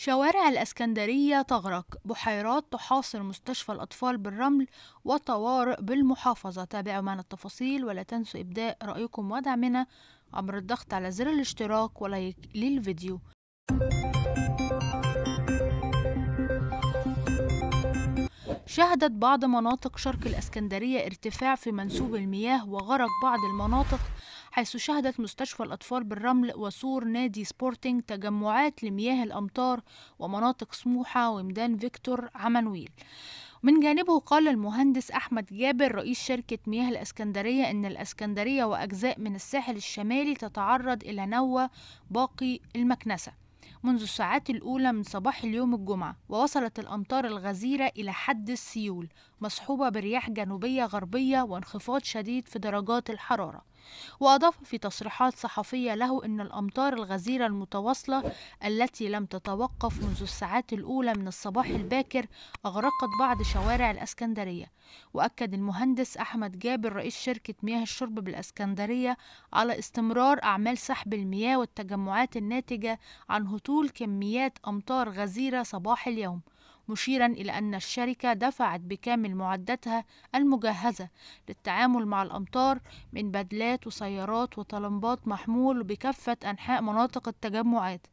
شوارع الإسكندرية تغرق بحيرات تحاصر مستشفى الأطفال بالرمل وطوارئ بالمحافظة تابعوا معنا التفاصيل ولا تنسوا إبداء رأيكم ودعمنا عبر الضغط على زر الاشتراك ولايك للفيديو شهدت بعض مناطق شرق الإسكندرية ارتفاع في منسوب المياه وغرق بعض المناطق حيث شهدت مستشفى الأطفال بالرمل وسور نادي سبورتينج تجمعات لمياه الأمطار ومناطق سموحة وميدان فيكتور عمانويل من جانبه قال المهندس أحمد جابر رئيس شركة مياه الأسكندرية إن الأسكندرية وأجزاء من الساحل الشمالي تتعرض إلى نوى باقي المكنسة منذ الساعات الأولى من صباح اليوم الجمعة ووصلت الأمطار الغزيرة إلى حد السيول مصحوبة برياح جنوبية غربية وانخفاض شديد في درجات الحرارة وأضاف في تصريحات صحفية له أن الأمطار الغزيرة المتواصلة التي لم تتوقف منذ الساعات الأولى من الصباح الباكر أغرقت بعض شوارع الأسكندرية وأكد المهندس أحمد جابر رئيس شركة مياه الشرب بالأسكندرية على استمرار أعمال سحب المياه والتجمعات الناتجة عن هطول كميات أمطار غزيرة صباح اليوم مشيرا إلى أن الشركة دفعت بكامل معداتها المجهزة للتعامل مع الأمطار من بدلات وسيارات وطلمبات محمول بكافة أنحاء مناطق التجمعات